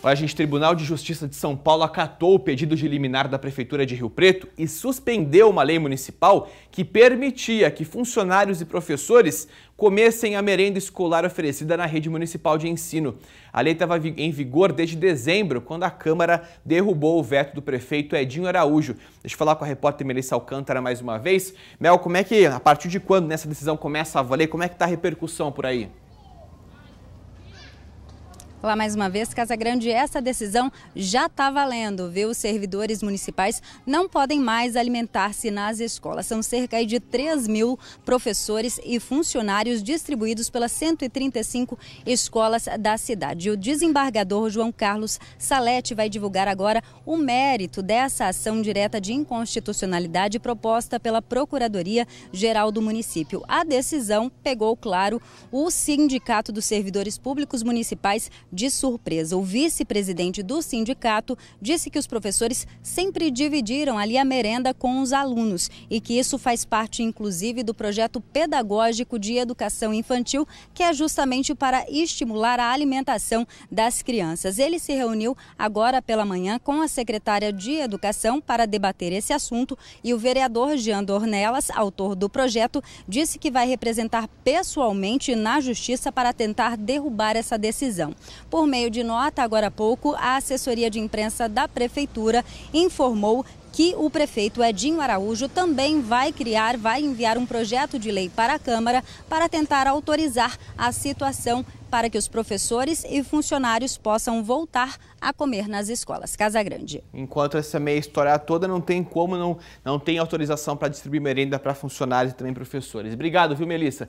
O agente Tribunal de Justiça de São Paulo acatou o pedido de liminar da Prefeitura de Rio Preto e suspendeu uma lei municipal que permitia que funcionários e professores comessem a merenda escolar oferecida na rede municipal de ensino. A lei estava em vigor desde dezembro, quando a Câmara derrubou o veto do prefeito Edinho Araújo. Deixa eu falar com a repórter Melissa Alcântara mais uma vez. Mel, como é que, a partir de quando nessa decisão começa a valer? Como é que está a repercussão por aí? lá mais uma vez, Casa Grande, essa decisão já está valendo, viu? Os servidores municipais não podem mais alimentar-se nas escolas. São cerca de 3 mil professores e funcionários distribuídos pelas 135 escolas da cidade. O desembargador João Carlos Salete vai divulgar agora o mérito dessa ação direta de inconstitucionalidade proposta pela Procuradoria-Geral do município. A decisão pegou, claro, o Sindicato dos Servidores Públicos Municipais de surpresa. O vice-presidente do sindicato disse que os professores sempre dividiram ali a merenda com os alunos e que isso faz parte, inclusive, do projeto pedagógico de educação infantil, que é justamente para estimular a alimentação das crianças. Ele se reuniu agora pela manhã com a secretária de Educação para debater esse assunto e o vereador Jean Dornelas, autor do projeto, disse que vai representar pessoalmente na justiça para tentar derrubar essa decisão. Por meio de nota, agora há pouco, a assessoria de imprensa da Prefeitura informou que o prefeito Edinho Araújo também vai criar, vai enviar um projeto de lei para a Câmara para tentar autorizar a situação para que os professores e funcionários possam voltar a comer nas escolas. Casa Grande. Enquanto essa meia história toda não tem como, não, não tem autorização para distribuir merenda para funcionários e também professores. Obrigado, viu, Melissa?